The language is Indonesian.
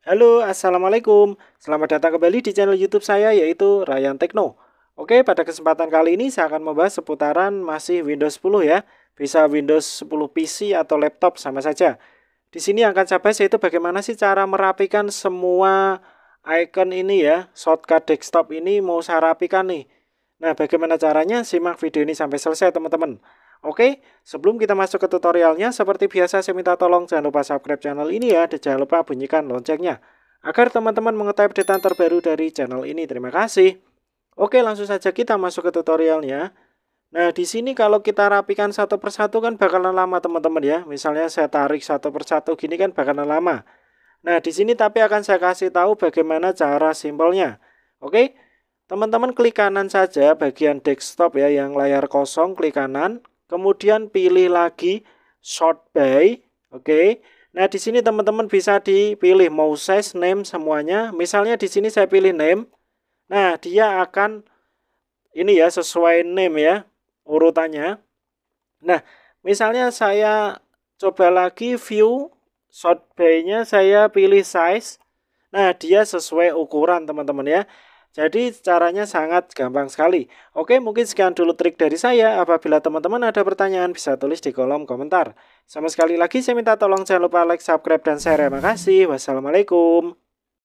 Halo, Assalamualaikum. Selamat datang kembali di channel YouTube saya yaitu Ryan Tekno. Oke, pada kesempatan kali ini saya akan membahas seputaran masih Windows 10 ya. Bisa Windows 10 PC atau laptop sama saja. Di sini yang akan saya bahas yaitu bagaimana sih cara merapikan semua icon ini ya, shortcut desktop ini mau saya rapikan nih. Nah, bagaimana caranya? Simak video ini sampai selesai teman-teman. Oke, sebelum kita masuk ke tutorialnya, seperti biasa saya minta tolong jangan lupa subscribe channel ini ya, dan jangan lupa bunyikan loncengnya, agar teman-teman mengetahui update terbaru dari channel ini. Terima kasih. Oke, langsung saja kita masuk ke tutorialnya. Nah, di sini kalau kita rapikan satu persatu kan bakalan lama teman-teman ya. Misalnya saya tarik satu persatu gini kan bakalan lama. Nah, di sini tapi akan saya kasih tahu bagaimana cara simpelnya. Oke, teman-teman klik kanan saja bagian desktop ya yang layar kosong klik kanan. Kemudian pilih lagi short by, oke. Okay. Nah, di sini teman-teman bisa dipilih mau size, name semuanya. Misalnya di sini saya pilih name. Nah, dia akan ini ya sesuai name ya urutannya. Nah, misalnya saya coba lagi view short by-nya saya pilih size. Nah, dia sesuai ukuran teman-teman ya. Jadi caranya sangat gampang sekali. Oke, mungkin sekian dulu trik dari saya. Apabila teman-teman ada pertanyaan bisa tulis di kolom komentar. Sama sekali lagi saya minta tolong jangan lupa like, subscribe, dan share. Terima kasih. Wassalamualaikum.